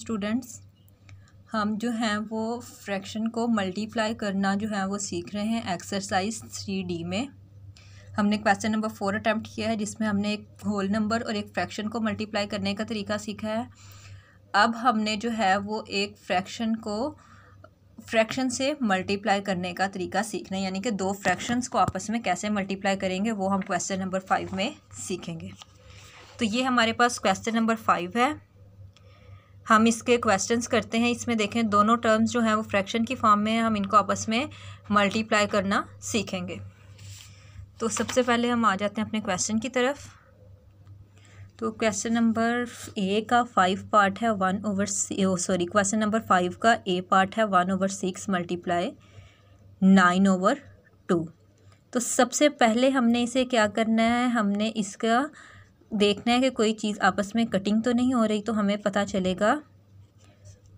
students हम जो हैं वो फ्रैक्शन को मल्टीप्लाई करना जो है वो सीख रहे हैं एक्सरसाइज थ्री डी में हमने क्वेश्चन नंबर फोर अटैम्प्ट किया है जिसमें हमने एक होल नंबर और एक फ्रैक्शन को मल्टीप्लाई करने का तरीका सीखा है अब हमने जो है वो एक फ्रैक्शन को फ्रैक्शन से मल्टीप्लाई करने का तरीका सीखना है यानी कि दो फ्रैक्शंस को आपस में कैसे मल्टीप्लाई करेंगे वो हम क्वेश्चन नंबर फाइव में सीखेंगे तो ये हमारे पास क्वेश्चन नंबर फाइव है हम इसके क्वेश्चंस करते हैं इसमें देखें दोनों टर्म्स जो हैं वो फ्रैक्शन की फॉर्म में हम इनको आपस में मल्टीप्लाई करना सीखेंगे तो सबसे पहले हम आ जाते हैं अपने क्वेश्चन की तरफ तो क्वेश्चन नंबर ए का फाइव पार्ट है one over sorry question number five का ए पार्ट है one over six multiply nine over two तो सबसे पहले हमने इसे क्या करना है हमने इसका देखना है कि कोई चीज़ आपस में कटिंग तो नहीं हो रही तो हमें पता चलेगा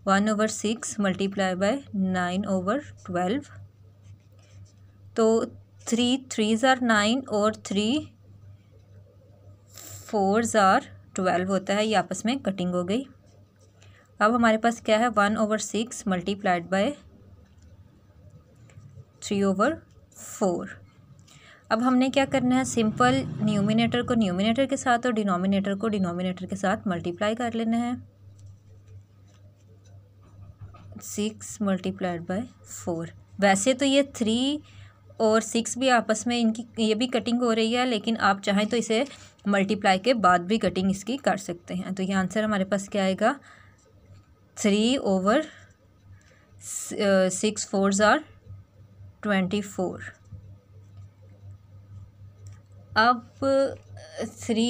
one over six multiply by nine over twelve तो थ्री थ्री ज़ार नाइन और थ्री फोर ज़ार ट्वेल्व होता है ये आपस में कटिंग हो गई अब हमारे पास क्या है one over six multiplied by three over four अब हमने क्या करना है सिंपल न्यूमिनेटर को न्यूमिनेटर के साथ और डिनोमिनेटर को डिनोमिनेटर के साथ मल्टीप्लाई कर लेना है सिक्स मल्टीप्लाइड बाय फोर वैसे तो ये थ्री और सिक्स भी आपस में इनकी ये भी कटिंग हो रही है लेकिन आप चाहें तो इसे मल्टीप्लाई के बाद भी कटिंग इसकी कर सकते हैं तो ये आंसर हमारे पास क्या आएगा three over six four are twenty four अब three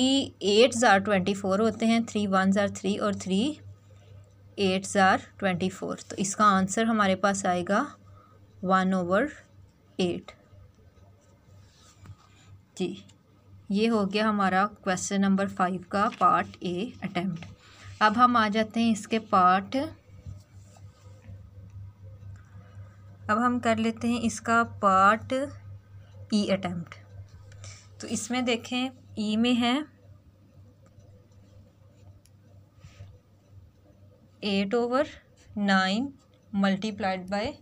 eight are twenty four होते हैं थ्री वन ज़ार थ्री और three eight are twenty four तो इसका आंसर हमारे पास आएगा वन ओवर एट जी ये हो गया हमारा क्वेश्चन नंबर फाइव का पार्ट ए अटैम्प्ट अब हम आ जाते हैं इसके पार्ट अब हम कर लेते हैं इसका पार्ट ई अटैम्प्ट तो इसमें देखें ई e में है eight over nine multiplied by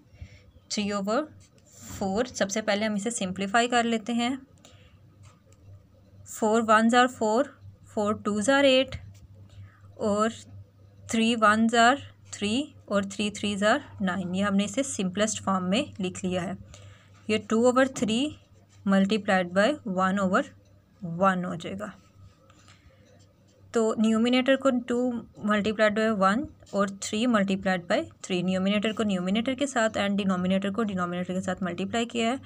three over four सबसे पहले हम इसे सिंप्लीफाई कर लेते हैं four one are four four two are eight और थ्री वन ज़ार थ्री और थ्री थ्री ज़ार नाइन ये हमने इसे सिंपलेस्ट फॉर्म में लिख लिया है ये two over three multiplied by one over one हो जाएगा तो न्यूमिनेटर को टू मल्टीप्लाइड बाय वन और three multiplied by three numerator को न्यूमिनेटर के साथ एंड डिनोमिनेटर को डिनोमिनेटर के साथ मल्टीप्लाई किया है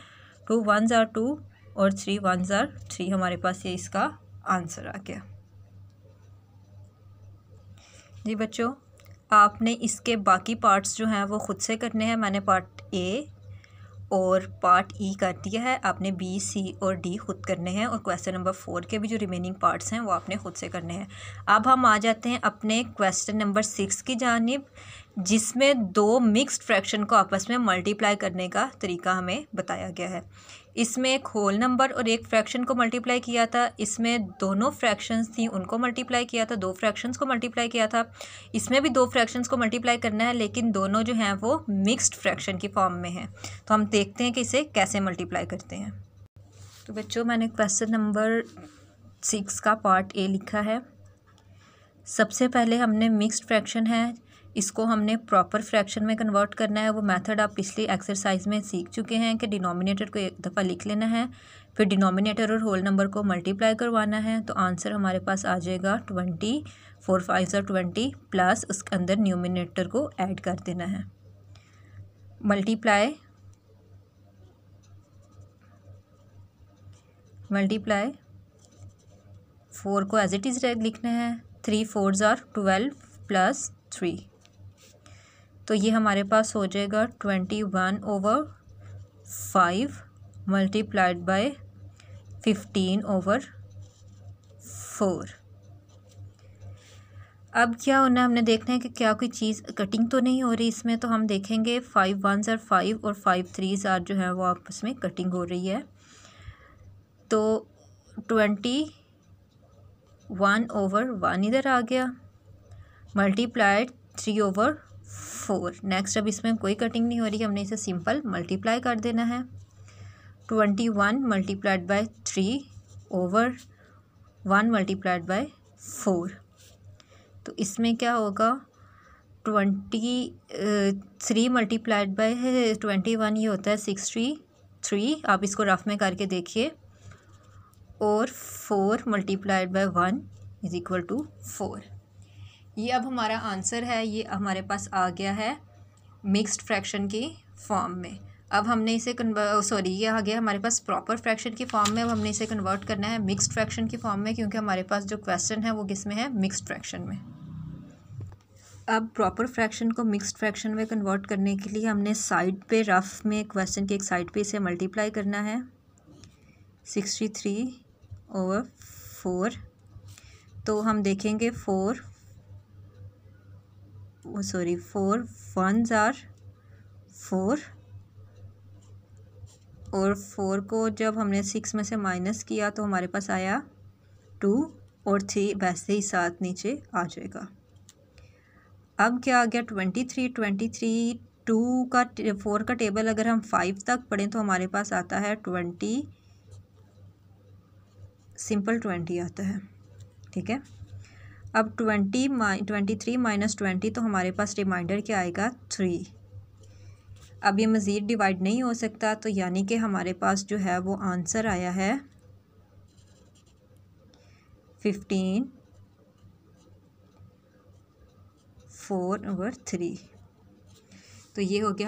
टू वन ज़ार टू और थ्री वन ज़ार थ्री हमारे पास ये इसका आंसर आ गया जी बच्चों आपने इसके बाकी पार्ट्स जो हैं वो खुद से करने हैं मैंने पार्ट ए और पार्ट ई कर दिया है आपने बी सी और डी खुद करने हैं और क्वेश्चन नंबर फोर के भी जो रिमेनिंग पार्ट्स हैं वो आपने खुद से करने हैं अब हम आ जाते हैं अपने क्वेश्चन नंबर सिक्स की जानब जिसमें दो मिक्स्ड फ्रैक्शन को आपस में मल्टीप्लाई करने का तरीका हमें बताया गया है इसमें एक होल नंबर और एक फ्रैक्शन को मल्टीप्लाई किया था इसमें दोनों फ्रैक्शंस थी उनको मल्टीप्लाई किया था दो फ्रैक्शंस को मल्टीप्लाई किया था इसमें भी दो फ्रैक्शंस को मल्टीप्लाई करना है लेकिन दोनों जो हैं वो मिक्स्ड फ्रैक्शन की फॉर्म में हैं तो हम देखते हैं कि इसे कैसे मल्टीप्लाई करते हैं तो बच्चों मैंने क्वेश्चन नंबर सिक्स का पार्ट ए लिखा है सबसे पहले हमने मिक्सड फ्रैक्शन है इसको हमने प्रॉपर फ्रैक्शन में कन्वर्ट करना है वो मेथड आप पिछली एक्सरसाइज में सीख चुके हैं कि डिनोमिनेटर को एक दफ़ा लिख लेना है फिर डिनोमिनेटर और होल नंबर को मल्टीप्लाई करवाना है तो आंसर हमारे पास आ जाएगा twenty four five are twenty plus उसके अंदर न्यूमिनेटर को ऐड कर देना है मल्टीप्लाई मल्टीप्लाई फोर को एज इट इज़ लिखना है three four are twelve plus three तो ये हमारे पास हो जाएगा twenty one over five multiplied by fifteen over four अब क्या होना हमने देखना है कि क्या कोई चीज़ कटिंग तो नहीं हो रही इसमें तो हम देखेंगे फाइव वन ज़र फाइव और फाइव थ्री ज़ार जो है वो आपस में कटिंग हो रही है तो ट्वेंटी वन ओवर वन इधर आ गया multiplied three over four next अब इसमें कोई कटिंग नहीं हो रही हमने इसे सिंपल मल्टीप्लाई कर देना है twenty one multiplied by three over one multiplied by four तो इसमें क्या होगा twenty three multiplied by twenty one ये होता है सिक्सटी थ्री आप इसको रफ में करके देखिए और four multiplied by one is equal to four ये अब हमारा आंसर है ये हमारे पास आ गया है मिक्स्ड फ्रैक्शन की फॉर्म में अब हमने इसे सॉरी ये आ गया हमारे पास प्रॉपर फ्रैक्शन के फॉर्म में अब हमने इसे कन्वर्ट करना है मिक्स्ड फ्रैक्शन के फॉर्म में क्योंकि हमारे पास जो क्वेश्चन है वो किस में है मिक्स्ड फ्रैक्शन में अब प्रॉपर फ्रैक्शन को मिक्स्ड फ्रैक्शन में कन्वर्ट करने के लिए हमने साइड पे रफ में क्वेश्चन के एक साइड पे इसे मल्टीप्लाई करना है सिक्सटी थ्री ओवर फोर तो हम देखेंगे four sorry four ones are four और फोर को जब हमने सिक्स में से माइनस किया तो हमारे पास आया टू और थ्री वैसे ही साथ नीचे आ जाएगा अब क्या आ गया twenty three twenty three two का फोर का टेबल अगर हम फाइव तक पढ़ें तो हमारे पास आता है ट्वेंटी सिंपल ट्वेंटी आता है ठीक है अब twenty minus twenty three minus twenty तो हमारे पास रिमाइंडर क्या आएगा थ्री अब ये मज़ीद डिवाइड नहीं हो सकता तो यानी कि हमारे पास जो है वो आंसर आया है फिफ्टीन फोर ओवर थ्री तो ये हो गया